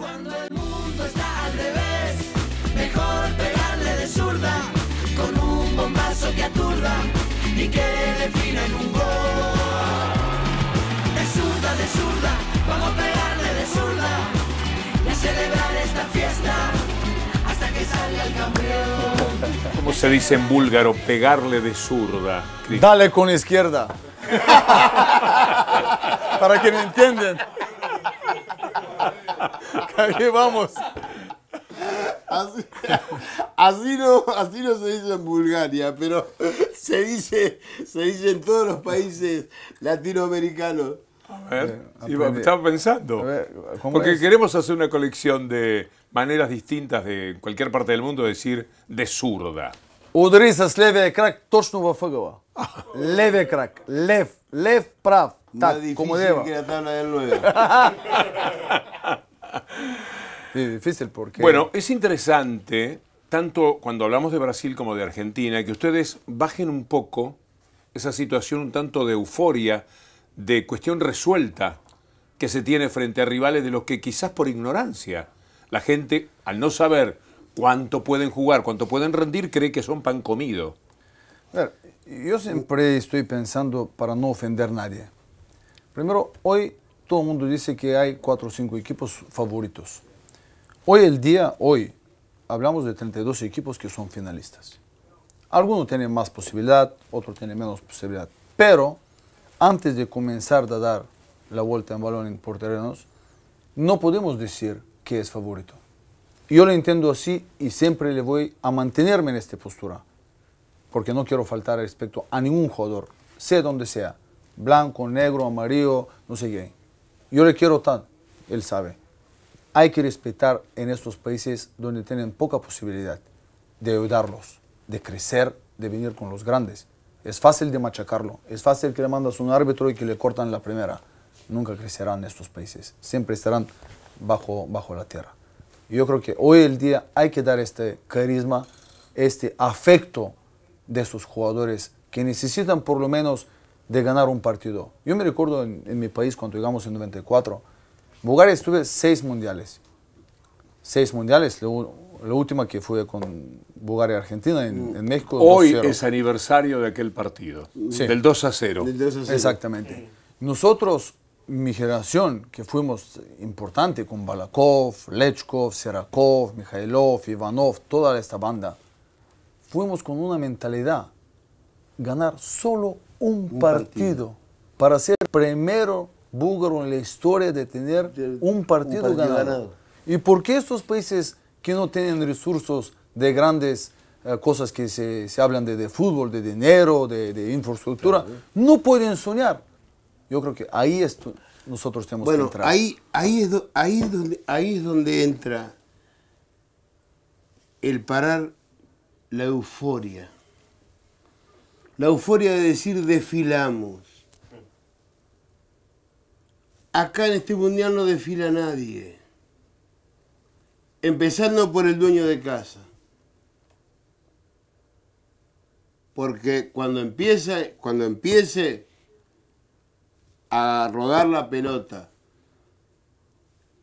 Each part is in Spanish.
Cuando el mundo está al revés, mejor pegarle de zurda con un bombazo que aturda y que defina en un gol. De zurda, de zurda, vamos a pegarle de zurda y a celebrar esta fiesta hasta que salga el campeón. ¿Cómo se dice en búlgaro pegarle de zurda? Dale con izquierda. Para que me entiendan vamos. Así, así, no, así no se dice en Bulgaria, pero se dice, se dice en todos los países latinoamericanos. A ver, eh, estaba pensando. A ver, porque queremos hacer una colección de maneras distintas de cualquier parte del mundo decir de zurda. Leve krak, tos no точно във ъгъла. Левия крак. Лев. que la tabla como deba. difícil porque... Bueno, es interesante, tanto cuando hablamos de Brasil como de Argentina, que ustedes bajen un poco esa situación un tanto de euforia, de cuestión resuelta que se tiene frente a rivales de los que quizás por ignorancia la gente, al no saber cuánto pueden jugar, cuánto pueden rendir, cree que son pan comido. Ver, yo siempre estoy pensando para no ofender a nadie. Primero, hoy todo el mundo dice que hay cuatro o cinco equipos favoritos. Hoy el día, hoy, hablamos de 32 equipos que son finalistas. Algunos tienen más posibilidad, otros tienen menos posibilidad. Pero antes de comenzar a dar la vuelta en balón por terrenos, no podemos decir que es favorito. Yo lo entiendo así y siempre le voy a mantenerme en esta postura, porque no quiero faltar respecto a ningún jugador, sea donde sea, blanco, negro, amarillo, no sé qué yo le quiero tan, él sabe. Hay que respetar en estos países donde tienen poca posibilidad de ayudarlos, de crecer, de venir con los grandes. Es fácil de machacarlo, es fácil que le mandas un árbitro y que le cortan la primera. Nunca crecerán estos países, siempre estarán bajo, bajo la tierra. Yo creo que hoy el día hay que dar este carisma, este afecto de sus jugadores que necesitan por lo menos de ganar un partido. Yo me recuerdo en, mi país cuando llegamos en 94, Bulgaria estuve seis mundiales. Seis mundiales, la última que fue con Bulgaria-Argentina en, México. Hoy es aniversario de aquel partido, del 2 a 0. Exactamente. Nosotros, mi generación, que fuimos importante con Balakov, Lechkov, Serakov, Mikhailov, Ivanov, toda esta banda, fuimos con una mentalidad, ganar solo un, partido, para ser el primero búlgaro en la historia de tener un, partido ganado. ¿Y por qué estos países que no tienen recursos de grandes eh, cosas que se, hablan de, fútbol, de dinero, de, infraestructura, no pueden soñar? Yo creo que ahí nosotros tenemos que entrar. Ahí, ahí, ahí, ahí es donde entra el parar la euforia la euforia de decir desfilamos. Acá en este mundial no desfila nadie. Empezando por el dueño de casa. Porque cuando empiece, cuando empiece a rodar la pelota,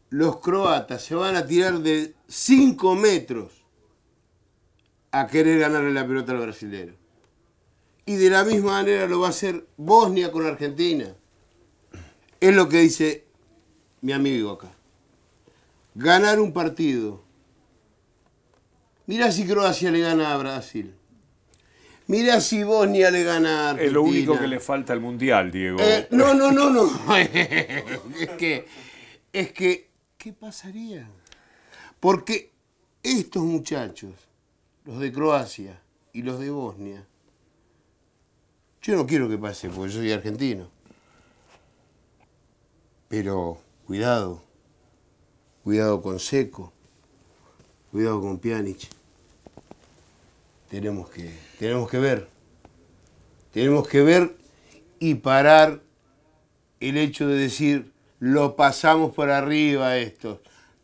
los croatas se van a tirar de 5 metros a querer ganarle la pelota al brasilero y de la misma manera lo va a hacer Bosnia con Argentina. Es lo que dice mi amigo acá. Ganar un partido. Mira si Croacia le gana a Brasil. Mira si Bosnia le gana a Argentina. Es lo único que le falta al Mundial, Diego. Eh, no, no, no, no. es que, es que, ¿qué pasaría? Porque estos muchachos, los de Croacia y los de Bosnia, yo no quiero que pase, porque yo soy argentino. Pero cuidado, cuidado con Seco, cuidado con Pianich. Tenemos que, tenemos que ver, tenemos que ver y parar el hecho de decir, lo pasamos por arriba esto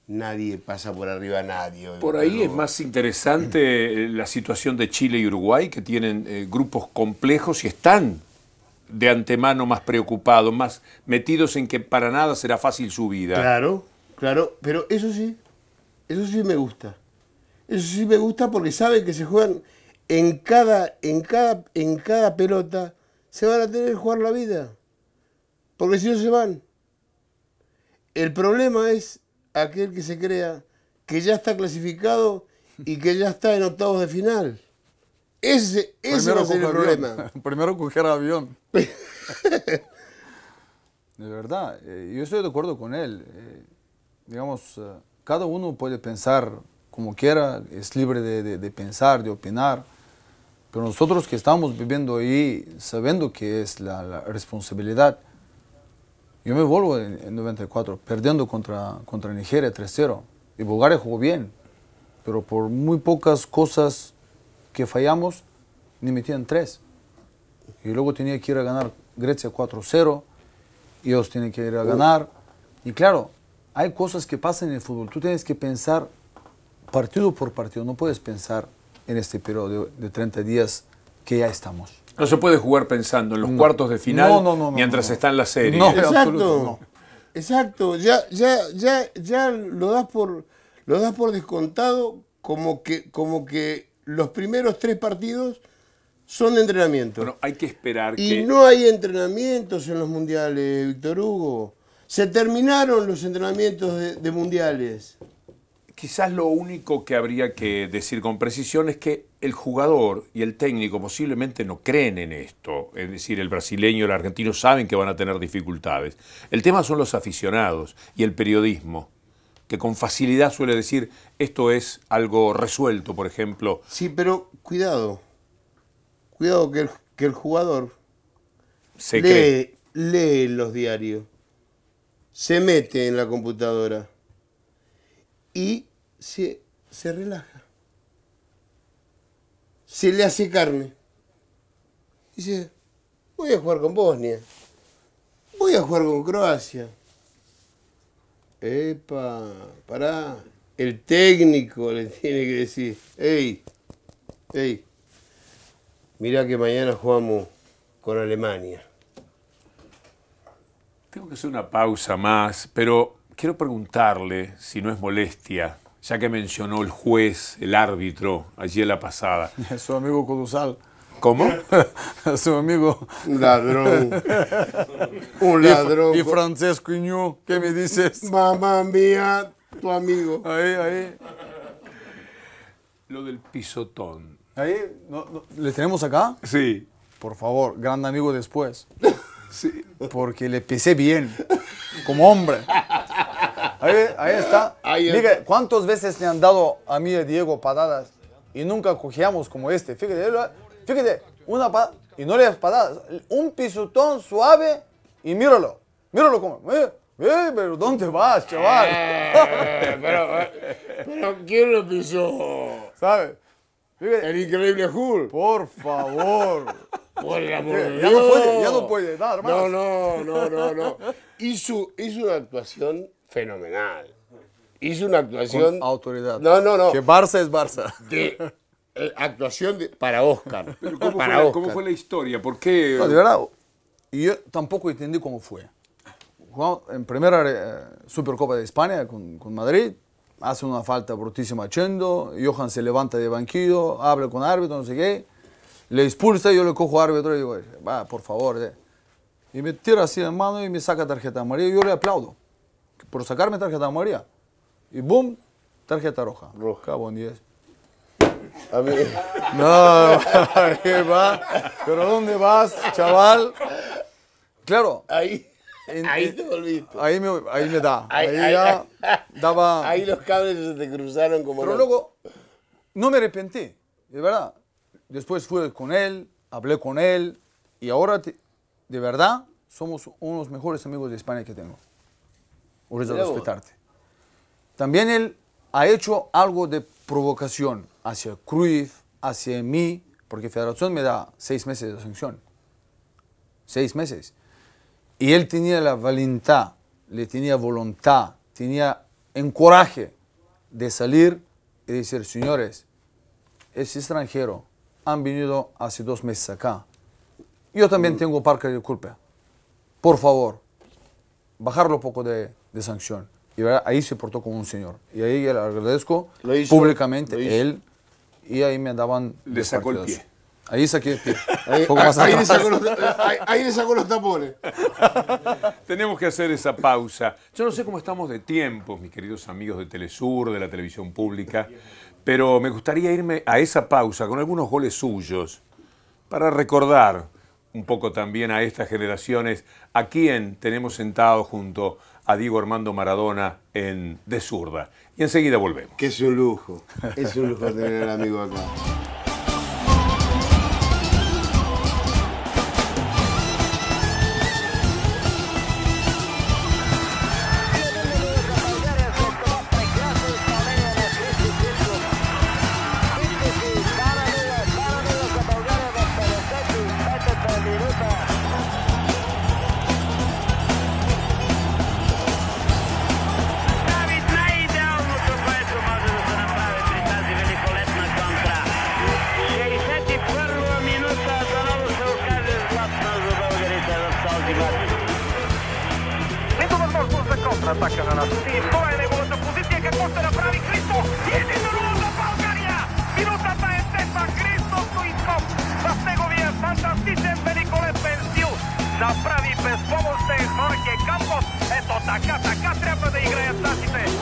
nadie pasa por arriba a nadie. Por ahí es más interesante eh, la situación de Chile y Uruguay, que tienen eh, grupos complejos y están de antemano más preocupados, más metidos en que para nada será fácil su vida. Claro, claro, pero eso sí, eso sí me gusta. Eso sí me gusta porque saben que se juegan en cada, en cada, en cada pelota, se van a tener que jugar la vida. Porque si no se van. El problema es aquel que se crea que ya está clasificado y que ya está en octavos de final. Ese, ese es el problema. Primero coger avión. de verdad, eh, yo estoy de acuerdo con él. Eh, digamos, eh, cada uno puede pensar como quiera, es libre de, pensar, de opinar, pero nosotros que estamos viviendo ahí, sabiendo que es la responsabilidad, yo me vuelvo en, 1994, 94, perdiendo contra, contra Nigeria 3-0. Y Bulgaria jugó bien, pero por muy pocas cosas que fallamos, ni metían 3. Y luego tenía que ir a ganar Grecia 4-0, ellos tienen que ir a ganar. Y claro, hay cosas que pasan en el fútbol. Tú tienes que pensar partido por partido, no puedes pensar en este periodo de 30 días que ya estamos. No se puede jugar pensando en los cuartos de final mientras está en la serie. No, exacto. Exacto. Ya, ya, ya, ya lo das por lo das por descontado como que, como que los primeros tres partidos son de entrenamiento. Bueno, hay que esperar y no hay entrenamientos en los mundiales, Víctor Hugo. Se terminaron los entrenamientos de mundiales. Quizás lo único que habría que decir con precisión es que el jugador y el técnico posiblemente no creen en esto. Es decir, el brasileño, el argentino saben que van a tener dificultades. El tema son los aficionados y el periodismo que con facilidad suele decir esto es algo resuelto, por ejemplo. Sí, pero cuidado, cuidado que el, jugador se lee, lee los diarios, se mete en la computadora y se, se relaja. Se le hace carne. Dice, voy a jugar con Bosnia. Voy a jugar con Croacia. Epa, pará. El técnico le tiene que decir, hey, hey, mirá que mañana jugamos con Alemania. Tengo que hacer una pausa más, pero quiero preguntarle, si no es molestia, ya que mencionó el juez, el árbitro, allí en la pasada. Su amigo Coduzal. ¿Cómo? Su amigo. Ladrón. Un ladrón. Y, Francesco Iñú, ¿qué me dices? Mamá mía, tu amigo. Ahí, ahí. Lo del pisotón. Ahí, no, ¿le tenemos acá? Sí. Por favor, gran amigo después. Sí. Porque le pisé bien, como hombre. Ahí, está. Ahí cuántos ¿cuántas veces le han dado a mí y a Diego patadas y nunca cogíamos como este? Fíjate, fíjate, una patada y no le das patadas. Un pisotón suave y míralo. Míralo como. Eh, eh pero ¿dónde vas, chaval? Eh, pero, eh, pero, ¿quién lo pisó? ¿Sabes? El increíble Hulk. Por favor. Por Ya no puede, ya no puede nada más. No, no, no, no, no. Hizo, hizo una actuación fenomenal. Hizo una actuación. Con autoridad. No, no, no. Que Barça es Barça. De, eh, actuación para Oscar. ¿cómo, para fue, ¿Cómo fue la historia? ¿Por qué? de verdad, yo tampoco entendí cómo fue. en primera eh, Supercopa de España con, con Madrid, hace una falta brutísima a Chendo, Johan se levanta de banquillo, habla con árbitro, no sé qué, le expulsa, yo le cojo árbitro y digo, va, por favor. Eh". Y me tira así en mano y me saca tarjeta amarilla yo le aplaudo por sacarme tarjeta de amarilla. Y boom, tarjeta roja. Roja. en 10. A mí. No, ¿qué va? ¿Pero dónde vas, chaval? Claro. Ahí. ahí te volviste. Ahí me, ahí me da. Ahí, ya daba. Ahí los cables se te cruzaron como. Pero luego, no me arrepentí, de verdad. Después fui con él, hablé con él, y ahora, de verdad, somos unos mejores amigos de España que tengo respetarte. También él ha hecho algo de provocación hacia Cruyff, hacia mí, porque Federación me da seis meses de sanción. Seis meses. Y él tenía la valentía, le tenía voluntad, tenía el coraje de salir y decir, señores, es extranjero, han venido hace dos meses acá. Yo también mm. tengo parque de culpa. Por favor, bajarlo un poco de, de sanción. Y ahí se portó como un señor. Y ahí le agradezco públicamente él. Y ahí me andaban. Le sacó el pie. Ahí saqué el pie. Ahí, le sacó los, le sacó los, tapones. Tenemos que hacer esa pausa. Yo no sé cómo estamos de tiempo, mis queridos amigos de Telesur, de la televisión pública, pero me gustaría irme a esa pausa con algunos goles suyos para recordar un poco también a estas generaciones a quién tenemos sentado junto a Diego Armando Maradona en De Zurda. Y enseguida volvemos. Que es un lujo, es un lujo tener al amigo acá. И това е неговата позиция. Какво ще направи Христо? И България! Минутата е тета. Христо Стоичков с неговия фантастичен, великолепен стил направи безпомощен Хорке Кампос. Ето така, така трябва да играят нашите.